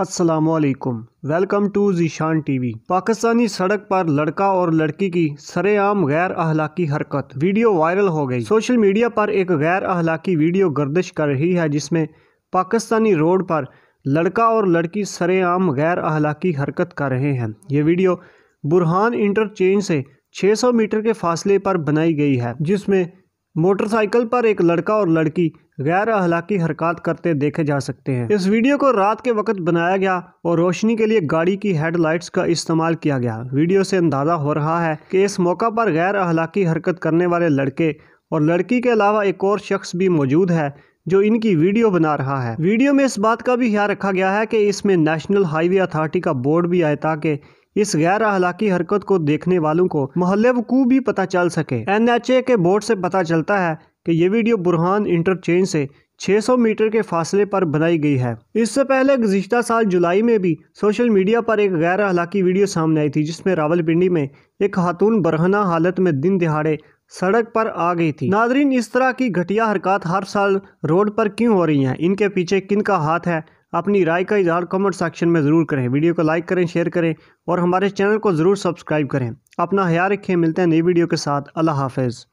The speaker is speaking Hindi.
असलकुम वेलकम टू जीशान टीवी पाकिस्तानी सड़क पर लड़का और लड़की की सरेआम गैर अहलाकी हरकत वीडियो वायरल हो गई सोशल मीडिया पर एक गैर अहलाकी वीडियो गर्दिश कर रही है जिसमें पाकिस्तानी रोड पर लड़का और लड़की सरेआम गैर अहलाकी हरकत कर रहे हैं ये वीडियो बुरहान इंटरचेंज से 600 मीटर के फासले पर बनाई गई है जिसमें मोटरसाइकिल पर एक लड़का और लड़की गैर अहलाकी हरकत करते देखे जा सकते हैं इस वीडियो को रात के वक्त बनाया गया और रोशनी के लिए गाड़ी की हेडलाइट्स का इस्तेमाल किया गया वीडियो से अंदाज़ा हो रहा है कि इस मौका पर गैर अहलाकी हरकत करने वाले लड़के और लड़की के अलावा एक और शख्स भी मौजूद है जो इनकी वीडियो बना रहा है वीडियो में इस बात का भी ख्याल रखा गया है कि इसमें नेशनल हाईवे अथॉरिटी का बोर्ड भी आए ताकि इस गैर अहलाकी हरकत को देखने वालों को मोहल्ले को भी पता चल सके एनएचए के बोर्ड से पता चलता है कि ये वीडियो बुरहान इंटरचेंज से 600 मीटर के फासले पर बनाई गई है इससे पहले गुजशत साल जुलाई में भी सोशल मीडिया पर एक गैर अहलाकी वीडियो सामने आई थी जिसमें रावलपिंडी में एक खातून बरहना हालत में दिन दिहाड़े सड़क पर आ गई थी नादरीन इस तरह की घटिया हरकत हर साल रोड पर क्यों हो रही हैं इनके पीछे किन का हाथ है अपनी राय का इजहार कमेंट सेक्शन में ज़रूर करें वीडियो को लाइक करें शेयर करें और हमारे चैनल को ज़रूर सब्सक्राइब करें अपना ख्याल रखें मिलते हैं नई वीडियो के साथ अल्लाह हाफिज़